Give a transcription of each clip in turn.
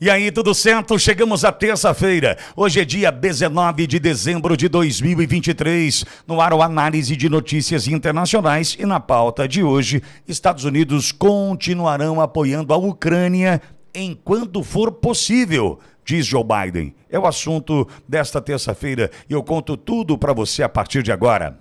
E aí, tudo certo? Chegamos à terça-feira. Hoje é dia 19 de dezembro de 2023. No ar, o análise de notícias internacionais. E na pauta de hoje, Estados Unidos continuarão apoiando a Ucrânia enquanto for possível, diz Joe Biden. É o assunto desta terça-feira e eu conto tudo para você a partir de agora.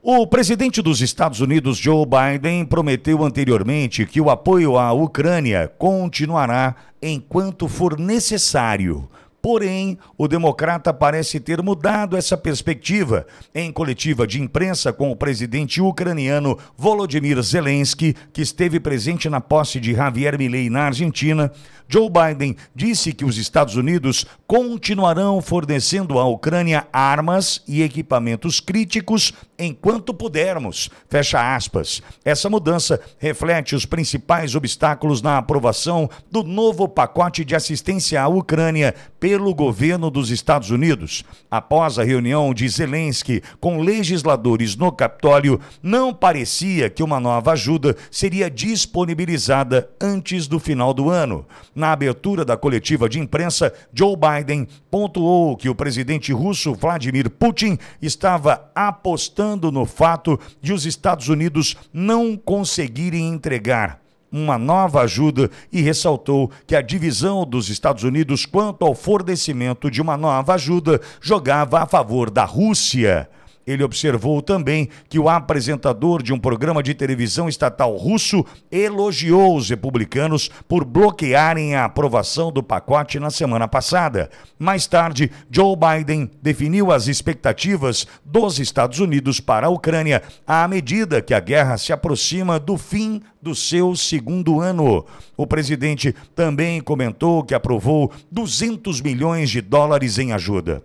O presidente dos Estados Unidos, Joe Biden, prometeu anteriormente que o apoio à Ucrânia continuará enquanto for necessário, Porém, o democrata parece ter mudado essa perspectiva. Em coletiva de imprensa com o presidente ucraniano Volodymyr Zelensky, que esteve presente na posse de Javier Milei na Argentina, Joe Biden disse que os Estados Unidos continuarão fornecendo à Ucrânia armas e equipamentos críticos enquanto pudermos. Fecha aspas. Essa mudança reflete os principais obstáculos na aprovação do novo pacote de assistência à Ucrânia pelo pelo governo dos Estados Unidos. Após a reunião de Zelensky com legisladores no Capitólio, não parecia que uma nova ajuda seria disponibilizada antes do final do ano. Na abertura da coletiva de imprensa, Joe Biden pontuou que o presidente russo Vladimir Putin estava apostando no fato de os Estados Unidos não conseguirem entregar uma nova ajuda e ressaltou que a divisão dos Estados Unidos quanto ao fornecimento de uma nova ajuda jogava a favor da Rússia. Ele observou também que o apresentador de um programa de televisão estatal russo elogiou os republicanos por bloquearem a aprovação do pacote na semana passada. Mais tarde, Joe Biden definiu as expectativas dos Estados Unidos para a Ucrânia à medida que a guerra se aproxima do fim do seu segundo ano. O presidente também comentou que aprovou 200 milhões de dólares em ajuda.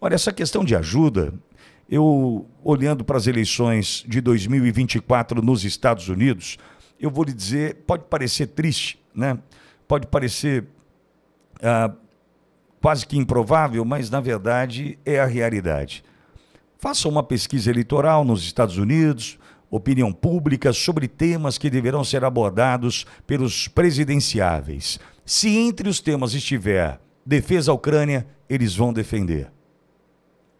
Olha, essa questão de ajuda eu, olhando para as eleições de 2024 nos Estados Unidos, eu vou lhe dizer, pode parecer triste, né? pode parecer ah, quase que improvável, mas na verdade é a realidade. Faça uma pesquisa eleitoral nos Estados Unidos, opinião pública sobre temas que deverão ser abordados pelos presidenciáveis. Se entre os temas estiver defesa à Ucrânia, eles vão defender.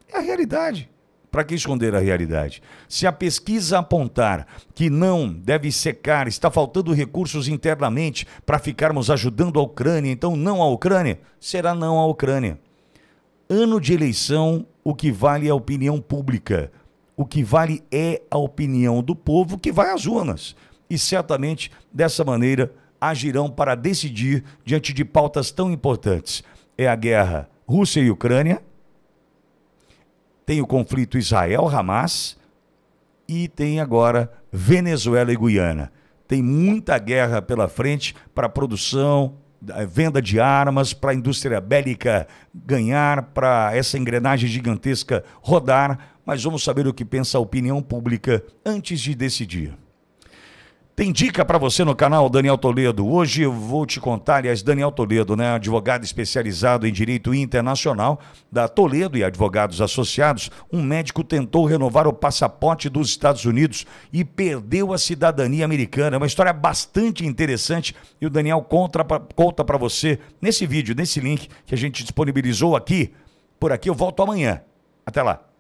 É a realidade. Para que esconder a realidade? Se a pesquisa apontar que não deve secar, está faltando recursos internamente para ficarmos ajudando a Ucrânia, então não a Ucrânia, será não a Ucrânia. Ano de eleição, o que vale é a opinião pública. O que vale é a opinião do povo que vai às urnas. E certamente, dessa maneira, agirão para decidir diante de pautas tão importantes. É a guerra Rússia e Ucrânia tem o conflito Israel-Hamas e tem agora Venezuela e Guiana. Tem muita guerra pela frente para produção, eh, venda de armas, para a indústria bélica ganhar, para essa engrenagem gigantesca rodar, mas vamos saber o que pensa a opinião pública antes de decidir. Tem dica para você no canal Daniel Toledo. Hoje eu vou te contar, aliás, Daniel Toledo, né, advogado especializado em direito internacional da Toledo e advogados associados, um médico tentou renovar o passaporte dos Estados Unidos e perdeu a cidadania americana. É uma história bastante interessante e o Daniel conta pra, conta para você nesse vídeo, nesse link que a gente disponibilizou aqui. Por aqui eu volto amanhã. Até lá.